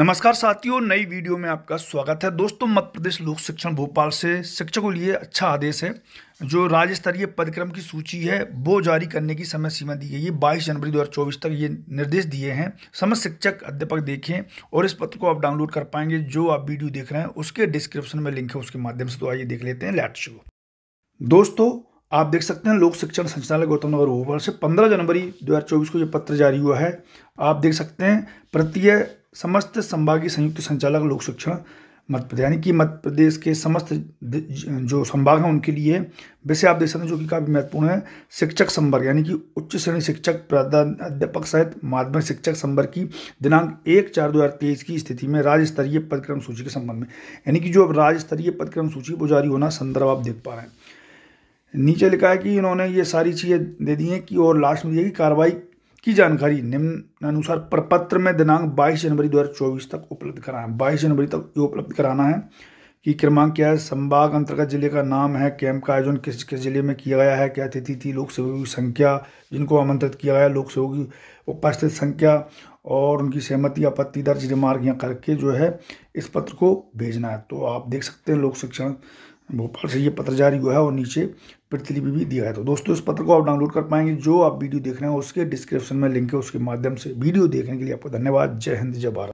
नमस्कार साथियों नई वीडियो में आपका स्वागत है दोस्तों मध्य प्रदेश लोक शिक्षण भोपाल से शिक्षकों लिए अच्छा आदेश है जो राज्य स्तरीय पदक्रम की सूची है वो जारी करने की समय सीमा दी गई है बाईस जनवरी 2024 तक ये निर्देश दिए हैं समस्त शिक्षक अध्यापक देखें और इस पत्र को आप डाउनलोड कर पाएंगे जो आप वीडियो देख रहे हैं उसके डिस्क्रिप्शन में लिंक है उसके माध्यम से तो आइए देख लेते हैं लैट शुरू दोस्तों आप देख सकते हैं लोक शिक्षण संचालय गौतम नगर भोपाल से पंद्रह जनवरी दो को ये पत्र जारी हुआ है आप देख सकते हैं प्रत्येक समस्त संभागीय संयुक्त संचालक लोक शिक्षण मध्य प्रदेश यानी कि मध्य प्रदेश के समस्त जो संभाग हैं उनके लिए वैसे आप देख सकते हैं जो कि काफ़ी महत्वपूर्ण है शिक्षक संवर्ग यानी कि उच्च श्रेणी शिक्षक प्राध्यापक सहित माध्यमिक शिक्षक संवर्ग की दिनांक एक चार दो हज़ार तेईस की स्थिति में राज्य स्तरीय पदक्रम सूची के संबंध में यानी कि जो अब राज्य स्तरीय पदक्रम सूची वो जारी होना संदर्भ आप देख पा रहे हैं नीचे लिखा है कि इन्होंने ये सारी चीज़ें दे दी हैं कि और लास्ट में ये कि कार्रवाई की जानकारी निम्न अनुसार प्रपत्र में दिनांक 22 जनवरी 2024 तक उपलब्ध कराना है बाईस जनवरी तक ये उपलब्ध कराना है कि क्रमांक क्या है संभाग अंतर्गत जिले का नाम है कैंप का आयोजन किस किस जिले में किया गया है क्या तिथि थी लोक सेवकों की संख्या जिनको आमंत्रित किया गया लोक सेवकों की उपस्थित संख्या और उनकी सहमति आपत्ति दर्ज रिमार्क यहाँ करके जो है इस पत्र को भेजना है तो आप देख सकते हैं लोक शिक्षण भोपाल से ये पत्र जारी हुआ है और नीचे प्रतिलिपि भी दिया है तो दोस्तों इस पत्र को आप डाउनलोड कर पाएंगे जो आप वीडियो देख रहे हैं उसके डिस्क्रिप्शन में लिंक है उसके माध्यम से वीडियो देखने के लिए आपको धन्यवाद जय हिंद जय भारत